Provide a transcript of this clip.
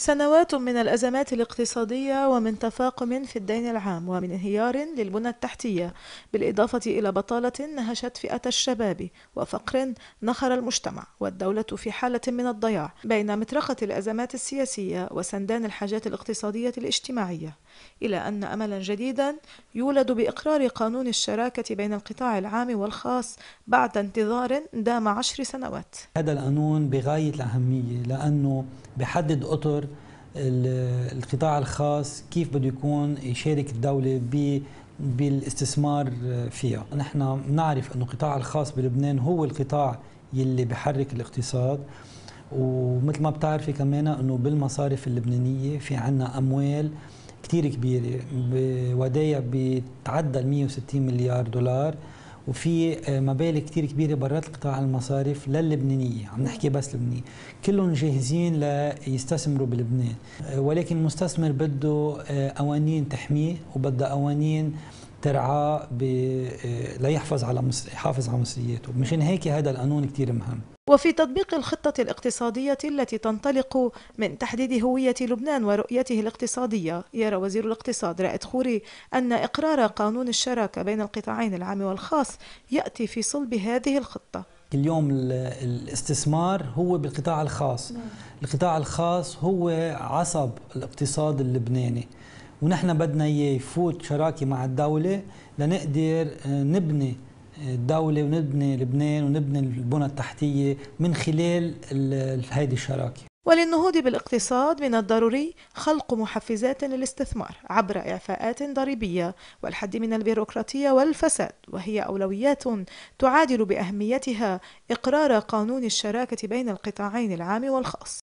سنوات من الأزمات الاقتصادية ومن تفاقم في الدين العام ومن انهيار للبنى التحتية بالإضافة إلى بطالة نهشت فئة الشباب وفقر نخر المجتمع والدولة في حالة من الضياع بين مطرقة الأزمات السياسية وسندان الحاجات الاقتصادية الاجتماعية إلى أن أملا جديدا يولد بإقرار قانون الشراكة بين القطاع العام والخاص بعد انتظار دام عشر سنوات هذا القانون بغاية الأهمية لأنه بحدد أطر القطاع الخاص كيف بده يكون يشارك الدولة بالاستثمار فيها نحن نعرف أن القطاع الخاص بلبنان هو القطاع يلي بحرك الاقتصاد ومثل ما بتعرفي كمان أنه بالمصارف اللبنانية في عنا أموال كتير كبيرة ودايع بتعدى 160 مليار دولار وفي آه، مبالغ كتير كبيره برات القطاع المصارف للبنانيه عم نحكي بس لبنانيه كلهم جاهزين ليستثمروا بلبنان آه، ولكن المستثمر بده آه، قوانين تحميه وبده قوانين ترعاه ليحفظ على مصر يحافظ على مصرياته مشان هيك هذا القانون كتير مهم وفي تطبيق الخطة الاقتصادية التي تنطلق من تحديد هوية لبنان ورؤيته الاقتصادية يرى وزير الاقتصاد رائد خوري أن إقرار قانون الشراكة بين القطاعين العام والخاص يأتي في صلب هذه الخطة اليوم الاستثمار هو بالقطاع الخاص نعم. القطاع الخاص هو عصب الاقتصاد اللبناني ونحن بدنا يفوت شراكة مع الدولة لنقدر آه، نبني الدولة ونبني لبنان ونبني البنى التحتية من خلال هذه الشراكة وللنهوض بالاقتصاد من الضروري خلق محفزات للاستثمار عبر إعفاءات ضريبية والحد من البيروقراطية والفساد وهي أولويات تعادل بأهميتها إقرار قانون الشراكة بين القطاعين العام والخاص